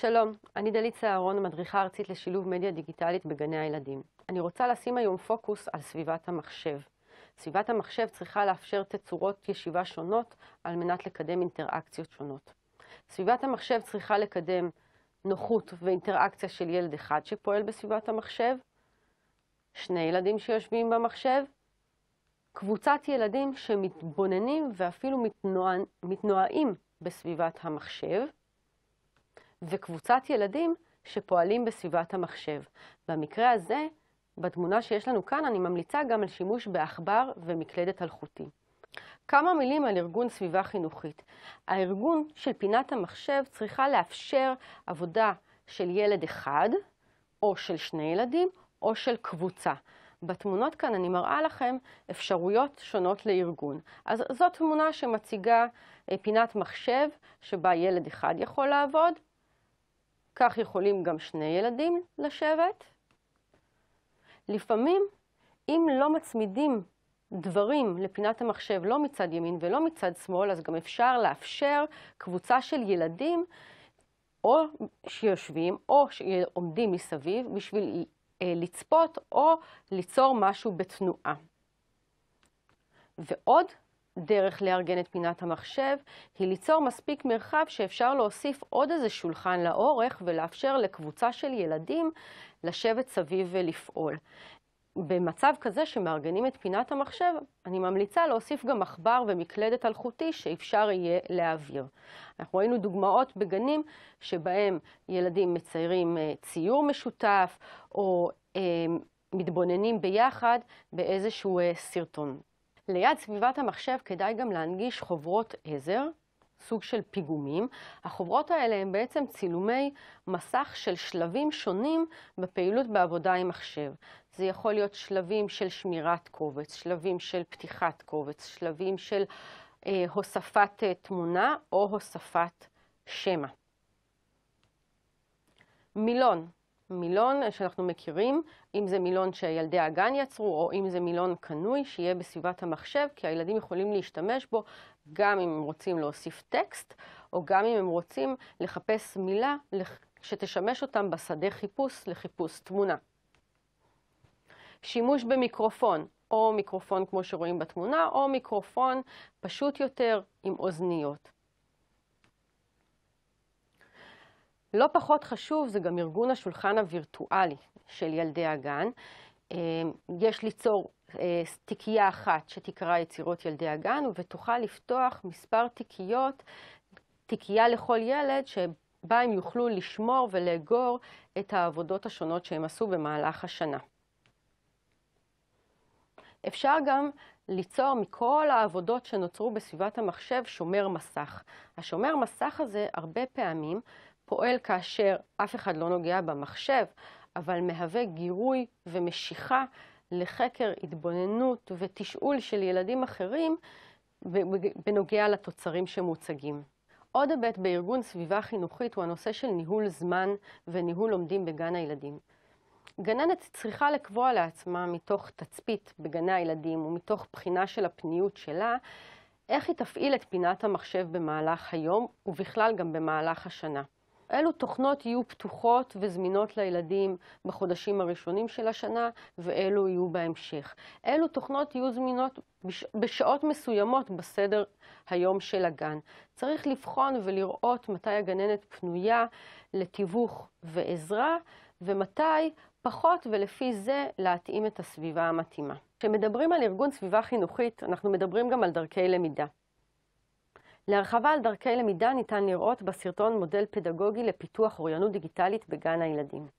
שלום, אני דלית סהרון, מדריכה ארצית לשילוב מדיה דיגיטלית בגני הילדים. אני רוצה לשים היום פוקוס על סביבת המחשב. סביבת המחשב צריכה לאפשר תצורות ישיבה שונות על מנת לקדם אינטראקציות שונות. סביבת המחשב צריכה לקדם נוחות ואינטראקציה של ילד אחד שפועל בסביבת המחשב, שני ילדים שיושבים במחשב, קבוצת ילדים שמתבוננים ואפילו מתנוע... מתנועים בסביבת המחשב, וקבוצת ילדים שפועלים בסביבת המחשב. במקרה הזה, בתמונה שיש לנו כאן, אני ממליצה גם על שימוש בעכבר ומקלדת אלחוטי. כמה מילים על ארגון סביבה חינוכית. הארגון של פינת המחשב צריכה לאפשר עבודה של ילד אחד, או של שני ילדים, או של קבוצה. בתמונות כאן אני מראה לכם אפשרויות שונות לארגון. אז זאת תמונה שמציגה אה, פינת מחשב שבה ילד אחד יכול לעבוד, כך יכולים גם שני ילדים לשבת. לפעמים, אם לא מצמידים דברים לפינת המחשב לא מצד ימין ולא מצד שמאל, אז גם אפשר לאפשר קבוצה של ילדים או שיושבים או שעומדים מסביב בשביל אה, לצפות או ליצור משהו בתנועה. ועוד דרך לארגן את פינת המחשב היא ליצור מספיק מרחב שאפשר להוסיף עוד איזה שולחן לאורך ולאפשר לקבוצה של ילדים לשבת סביב ולפעול. במצב כזה שמארגנים את פינת המחשב, אני ממליצה להוסיף גם עכבר ומקלדת אלחוטי שאפשר יהיה להעביר. אנחנו ראינו דוגמאות בגנים שבהם ילדים מציירים אה, ציור משותף או אה, מתבוננים ביחד באיזשהו אה, סרטון. ליד סביבת המחשב כדאי גם להנגיש חוברות עזר, סוג של פיגומים. החוברות האלה הם בעצם צילומי מסך של שלבים שונים בפעילות בעבודה עם מחשב. זה יכול להיות שלבים של שמירת קובץ, שלבים של פתיחת קובץ, שלבים של אה, הוספת אה, תמונה או הוספת שמע. מילון מילון שאנחנו מכירים, אם זה מילון שילדי הגן יצרו או אם זה מילון קנוי שיהיה בסביבת המחשב, כי הילדים יכולים להשתמש בו גם אם הם רוצים להוסיף טקסט או גם אם הם רוצים לחפש מילה שתשמש אותם בשדה חיפוש לחיפוש תמונה. שימוש במיקרופון, או מיקרופון כמו שרואים בתמונה, או מיקרופון פשוט יותר עם אוזניות. לא פחות חשוב זה גם ארגון השולחן הווירטואלי של ילדי הגן. אה, יש ליצור אה, תיקייה אחת שתקרא יצירות ילדי הגן, ובתוכה לפתוח מספר תיקיות, תיקייה לכל ילד, שבה הם יוכלו לשמור ולאגור את העבודות השונות שהם עשו במהלך השנה. אפשר גם ליצור מכל העבודות שנוצרו בסביבת המחשב שומר מסך. השומר מסך הזה הרבה פעמים פועל כאשר אף אחד לא נוגע במחשב, אבל מהווה גירוי ומשיכה לחקר התבוננות ותשאול של ילדים אחרים בנוגע לתוצרים שמוצגים. עוד היבט בארגון סביבה חינוכית הוא הנושא של ניהול זמן וניהול לומדים בגן הילדים. גננת צריכה לקבוע לעצמה מתוך תצפית בגני הילדים ומתוך בחינה של הפניות שלה, איך היא תפעיל את פינת המחשב במהלך היום ובכלל גם במהלך השנה. אלו תוכנות יהיו פתוחות וזמינות לילדים בחודשים הראשונים של השנה, ואלו יהיו בהמשך. אלו תוכנות יהיו זמינות בש... בשעות מסוימות בסדר היום של הגן. צריך לבחון ולראות מתי הגננת פנויה לתיווך ועזרה, ומתי פחות, ולפי זה להתאים את הסביבה המתאימה. כשמדברים על ארגון סביבה חינוכית, אנחנו מדברים גם על דרכי למידה. להרחבה על דרכי למידה ניתן לראות בסרטון מודל פדגוגי לפיתוח אוריינות דיגיטלית בגן הילדים.